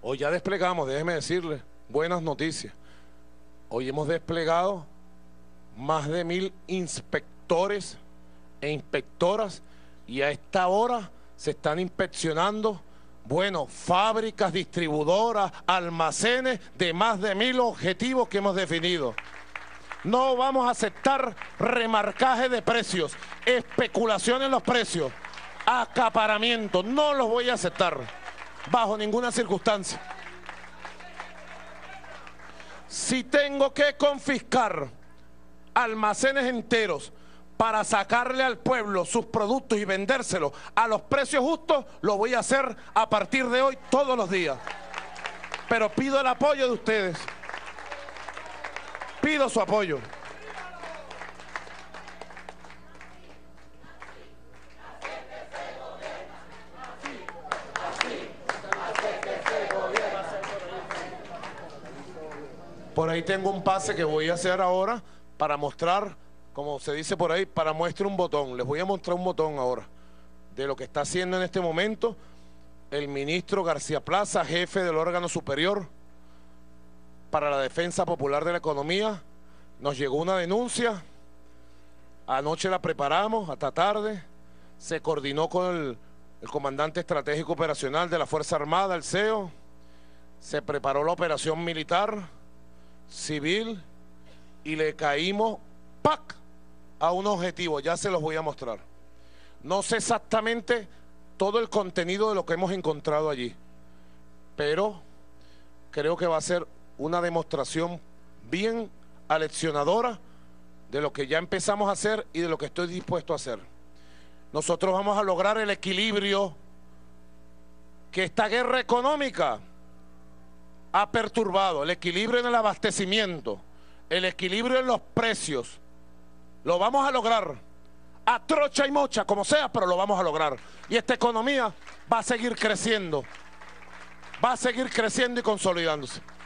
Hoy ya desplegamos, déjeme decirles, buenas noticias. Hoy hemos desplegado más de mil inspectores e inspectoras y a esta hora se están inspeccionando, bueno, fábricas, distribuidoras, almacenes de más de mil objetivos que hemos definido. No vamos a aceptar remarcaje de precios, especulación en los precios, acaparamiento, no los voy a aceptar bajo ninguna circunstancia. Si tengo que confiscar almacenes enteros para sacarle al pueblo sus productos y vendérselos a los precios justos, lo voy a hacer a partir de hoy todos los días. Pero pido el apoyo de ustedes. Pido su apoyo. Por ahí tengo un pase que voy a hacer ahora para mostrar, como se dice por ahí, para muestre un botón. Les voy a mostrar un botón ahora de lo que está haciendo en este momento el ministro García Plaza, jefe del órgano superior para la defensa popular de la economía. Nos llegó una denuncia, anoche la preparamos hasta tarde, se coordinó con el comandante estratégico operacional de la Fuerza Armada, el CEO, se preparó la operación militar civil y le caímos ¡pac! a un objetivo. Ya se los voy a mostrar. No sé exactamente todo el contenido de lo que hemos encontrado allí, pero creo que va a ser una demostración bien aleccionadora de lo que ya empezamos a hacer y de lo que estoy dispuesto a hacer. Nosotros vamos a lograr el equilibrio que esta guerra económica ha perturbado el equilibrio en el abastecimiento, el equilibrio en los precios. Lo vamos a lograr a trocha y mocha, como sea, pero lo vamos a lograr. Y esta economía va a seguir creciendo, va a seguir creciendo y consolidándose.